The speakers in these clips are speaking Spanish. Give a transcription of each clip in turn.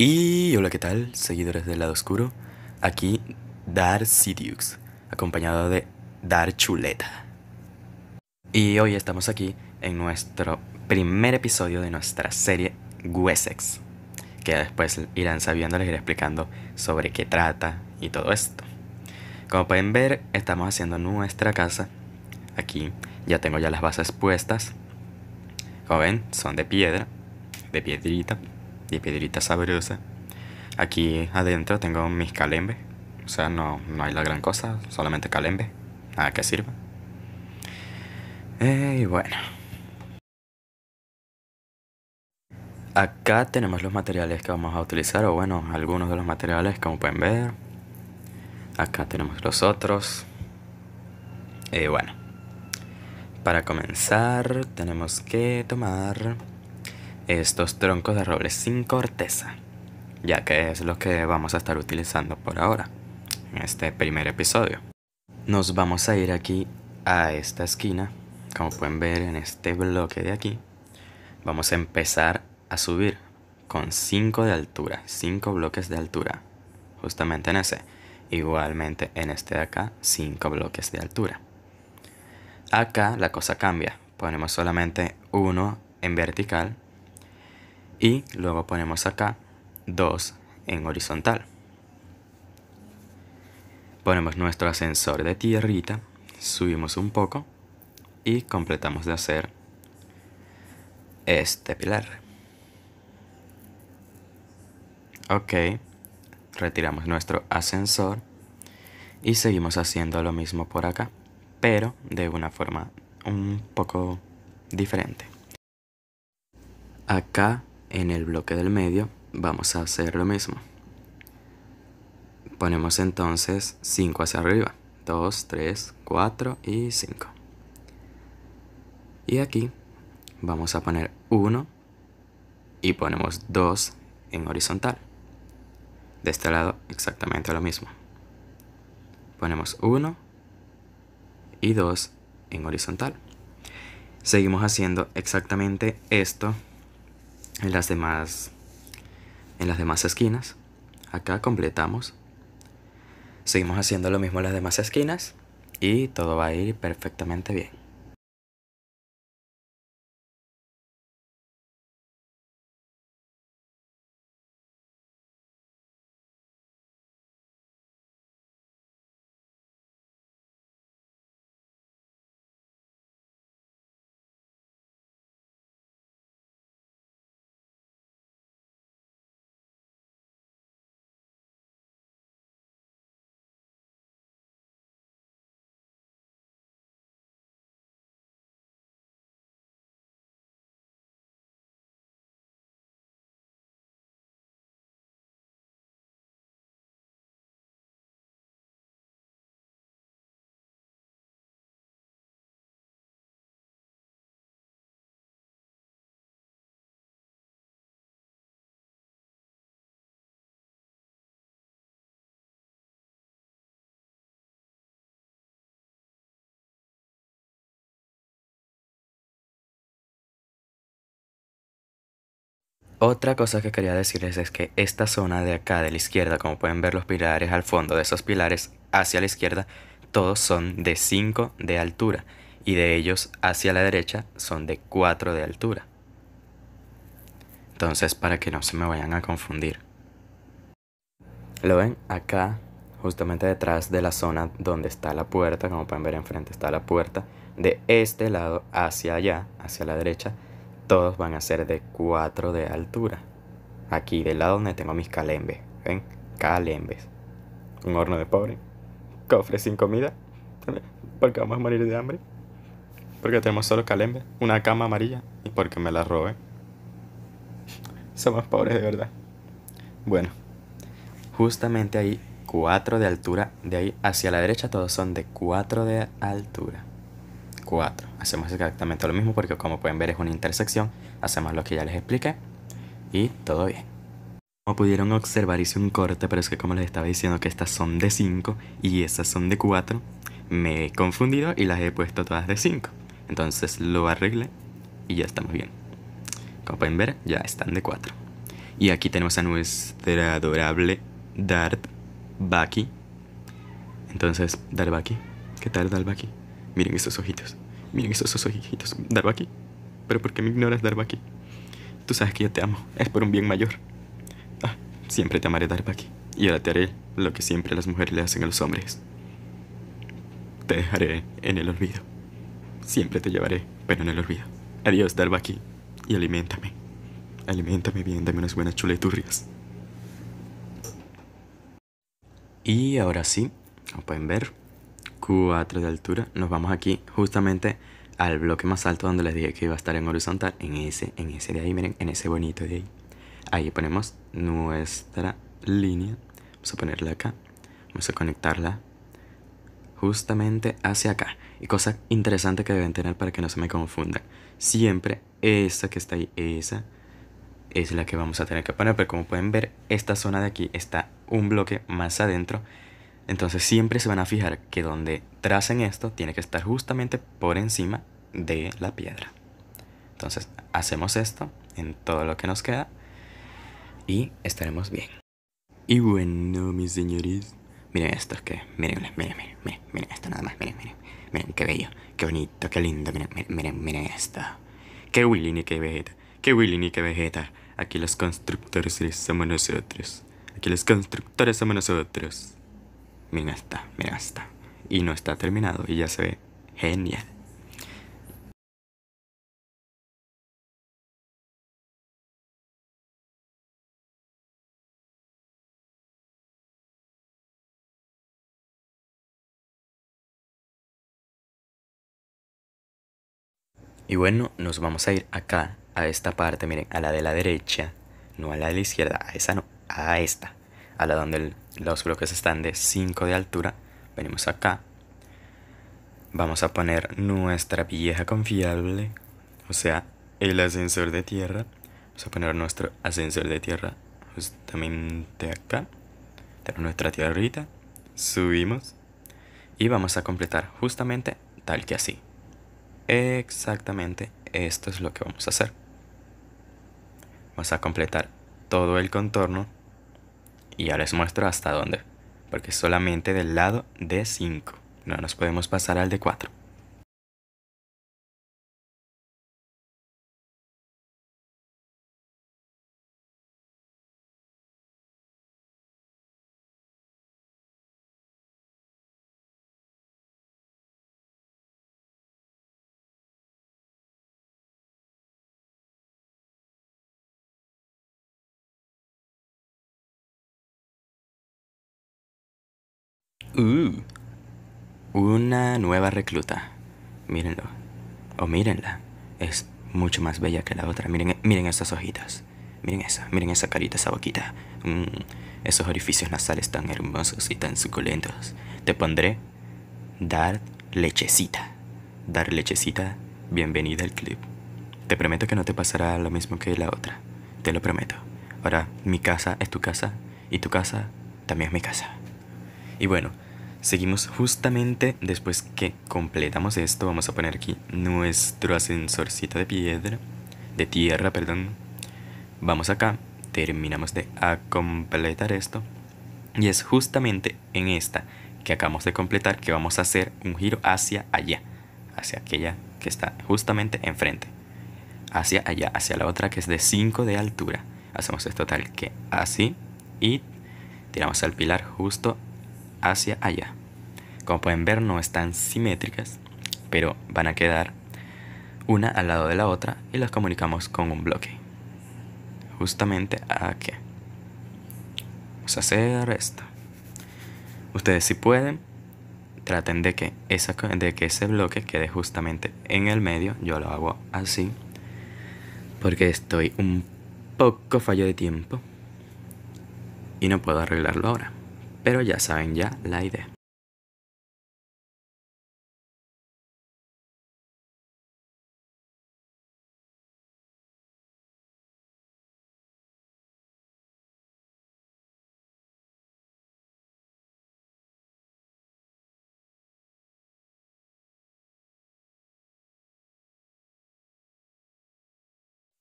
Y hola, ¿qué tal? Seguidores del lado oscuro. Aquí Dar Sidious, acompañado de Dar Chuleta. Y hoy estamos aquí en nuestro primer episodio de nuestra serie Wessex, que después irán sabiendo, les iré explicando sobre qué trata y todo esto. Como pueden ver, estamos haciendo nuestra casa. Aquí ya tengo ya las bases puestas. Como ven, son de piedra, de piedrita de piedrita sabrosa. Aquí adentro tengo mis calembes. O sea, no, no hay la gran cosa, solamente calembes. Nada que sirva. Eh, y bueno. Acá tenemos los materiales que vamos a utilizar, o bueno, algunos de los materiales como pueden ver. Acá tenemos los otros. y eh, bueno, para comenzar tenemos que tomar estos troncos de roble sin corteza, ya que es lo que vamos a estar utilizando por ahora, en este primer episodio. Nos vamos a ir aquí a esta esquina, como pueden ver en este bloque de aquí, vamos a empezar a subir con 5 de altura, 5 bloques de altura, justamente en ese. Igualmente en este de acá, 5 bloques de altura. Acá la cosa cambia, ponemos solamente uno en vertical y luego ponemos acá dos en horizontal. Ponemos nuestro ascensor de tierrita, subimos un poco y completamos de hacer este pilar. Ok, retiramos nuestro ascensor y seguimos haciendo lo mismo por acá, pero de una forma un poco diferente. Acá en el bloque del medio vamos a hacer lo mismo. Ponemos entonces 5 hacia arriba. 2, 3, 4 y 5. Y aquí vamos a poner 1 y ponemos 2 en horizontal. De este lado exactamente lo mismo. Ponemos 1 y 2 en horizontal. Seguimos haciendo exactamente esto en las demás en las demás esquinas acá completamos seguimos haciendo lo mismo en las demás esquinas y todo va a ir perfectamente bien Otra cosa que quería decirles es que esta zona de acá de la izquierda, como pueden ver los pilares al fondo de esos pilares hacia la izquierda, todos son de 5 de altura y de ellos hacia la derecha son de 4 de altura. Entonces para que no se me vayan a confundir. Lo ven acá, justamente detrás de la zona donde está la puerta, como pueden ver enfrente está la puerta, de este lado hacia allá, hacia la derecha, todos van a ser de 4 de altura. Aquí del lado donde tengo mis calembes, ¿ven? Calembes. Un horno de pobre. Cofre sin comida. Porque vamos a morir de hambre. Porque tenemos solo calembes, una cama amarilla y porque me la robé Somos pobres de verdad. Bueno, justamente ahí 4 de altura, de ahí hacia la derecha todos son de 4 de altura. 4. Hacemos exactamente lo mismo porque como pueden ver es una intersección. Hacemos lo que ya les expliqué y todo bien. Como pudieron observar hice un corte, pero es que como les estaba diciendo que estas son de 5 y esas son de 4, me he confundido y las he puesto todas de 5. Entonces lo arregle y ya estamos bien. Como pueden ver, ya están de 4. Y aquí tenemos a nuestra adorable Dart Baki. Entonces, Dart Baki. ¿Qué tal Dart Baki? Miren esos ojitos. Miren esos ojitos. aquí ¿Pero por qué me ignoras, aquí Tú sabes que yo te amo. Es por un bien mayor. Ah, siempre te amaré, aquí Y ahora te haré lo que siempre las mujeres le hacen a los hombres. Te dejaré en el olvido. Siempre te llevaré, pero en el olvido. Adiós, aquí Y alimentame. Alimentame bien, dame unas buenas chuleturrias. Y ahora sí, como pueden ver, 4 de altura, nos vamos aquí justamente al bloque más alto donde les dije que iba a estar en horizontal, en ese, en ese de ahí, miren, en ese bonito de ahí. Ahí ponemos nuestra línea, vamos a ponerla acá, vamos a conectarla justamente hacia acá. Y cosa interesante que deben tener para que no se me confundan, siempre esa que está ahí, esa es la que vamos a tener que poner, pero como pueden ver, esta zona de aquí está un bloque más adentro entonces siempre se van a fijar que donde tracen esto tiene que estar justamente por encima de la piedra. Entonces hacemos esto en todo lo que nos queda y estaremos bien. Y bueno, mis señores, miren esto, que miren, miren, miren, miren, miren esto nada más, miren, miren, miren, qué bello, qué bonito, qué lindo, miren, miren, miren, miren esto. Qué Willy ni qué Vegeta, qué Willy ni qué Vegeta. Aquí los constructores somos nosotros. Aquí los constructores somos nosotros mira está, mira está. Y no está terminado y ya se ve genial. Y bueno, nos vamos a ir acá, a esta parte, miren, a la de la derecha, no a la de la izquierda, a esa no, a esta, a la donde el los bloques están de 5 de altura, venimos acá, vamos a poner nuestra vieja confiable, o sea, el ascensor de tierra, vamos a poner nuestro ascensor de tierra justamente acá, tenemos nuestra tierrita, subimos y vamos a completar justamente tal que así. Exactamente esto es lo que vamos a hacer. Vamos a completar todo el contorno y ahora les muestro hasta dónde, porque solamente del lado de 5. No nos podemos pasar al de 4. Uh, una nueva recluta. Mírenlo. O mírenla. Es mucho más bella que la otra. Miren, miren esas hojitas. Miren esa, miren esa carita, esa boquita. Mm, esos orificios nasales tan hermosos y tan suculentos. Te pondré dar lechecita. Dar lechecita, bienvenida al club. Te prometo que no te pasará lo mismo que la otra. Te lo prometo. Ahora, mi casa es tu casa y tu casa también es mi casa. Y bueno, seguimos justamente después que completamos esto. Vamos a poner aquí nuestro ascensorcito de piedra, de tierra, perdón. Vamos acá, terminamos de completar esto. Y es justamente en esta que acabamos de completar que vamos a hacer un giro hacia allá. Hacia aquella que está justamente enfrente. Hacia allá, hacia la otra que es de 5 de altura. Hacemos esto tal que así y tiramos al pilar justo hacia allá. Como pueden ver no están simétricas, pero van a quedar una al lado de la otra y las comunicamos con un bloque. Justamente aquí. Vamos a hacer esto. Ustedes si pueden, traten de que, de que ese bloque quede justamente en el medio. Yo lo hago así porque estoy un poco fallo de tiempo y no puedo arreglarlo ahora pero ya saben ya la idea.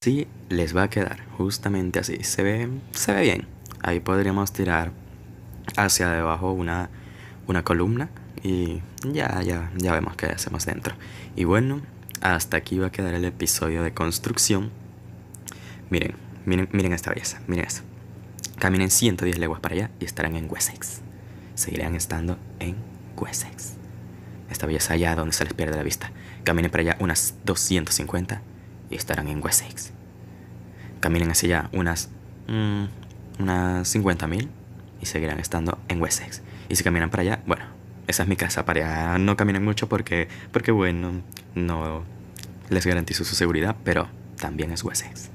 Sí, les va a quedar justamente así. Se ve, se ve bien. Ahí podríamos tirar hacia debajo una, columna y ya, ya, ya vemos qué hacemos dentro. Y bueno, hasta aquí va a quedar el episodio de construcción. Miren, miren, miren esta belleza, miren eso. Caminen 110 leguas para allá y estarán en Wessex. Seguirán estando en Wessex. Esta belleza allá donde se les pierde la vista. Caminen para allá unas 250 y estarán en Wessex. Caminen hacia allá unas, mm, unas 50.000 y seguirán estando en Wessex. Y si caminan para allá, bueno, esa es mi casa. Para allá no caminan mucho porque, porque bueno, no les garantizo su seguridad, pero también es Wessex.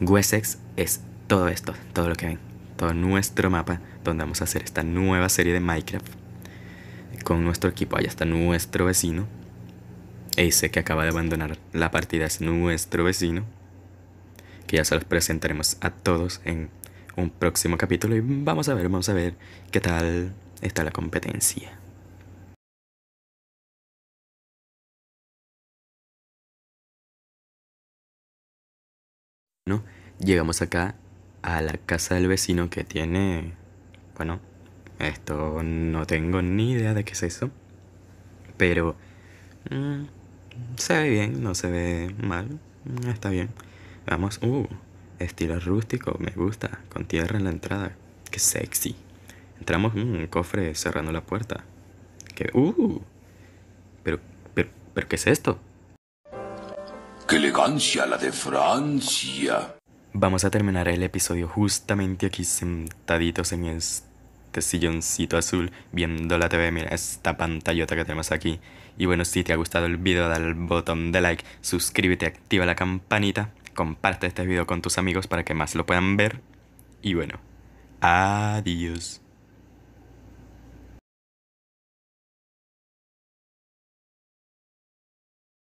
Wessex es todo esto, todo lo que ven, todo nuestro mapa donde vamos a hacer esta nueva serie de Minecraft con nuestro equipo. Allá está nuestro vecino. Ese que acaba de abandonar la partida es nuestro vecino. Que ya se los presentaremos a todos en un próximo capítulo y vamos a ver, vamos a ver qué tal está la competencia. No, llegamos acá a la casa del vecino que tiene... Bueno, esto no tengo ni idea de qué es eso. Pero... Mm, se ve bien, no se ve mal. Mm, está bien. Vamos. Uh, Estilo rústico, me gusta, con tierra en la entrada. Qué sexy. Entramos mm, en un cofre cerrando la puerta. Que, uh, pero, pero, pero, ¿qué es esto? ¡Qué elegancia la de Francia! Vamos a terminar el episodio justamente aquí sentaditos en este silloncito azul viendo la TV, mira esta pantallota que tenemos aquí. Y bueno, si te ha gustado el video dale al botón de like, suscríbete, activa la campanita comparte este video con tus amigos para que más lo puedan ver. Y bueno, adiós.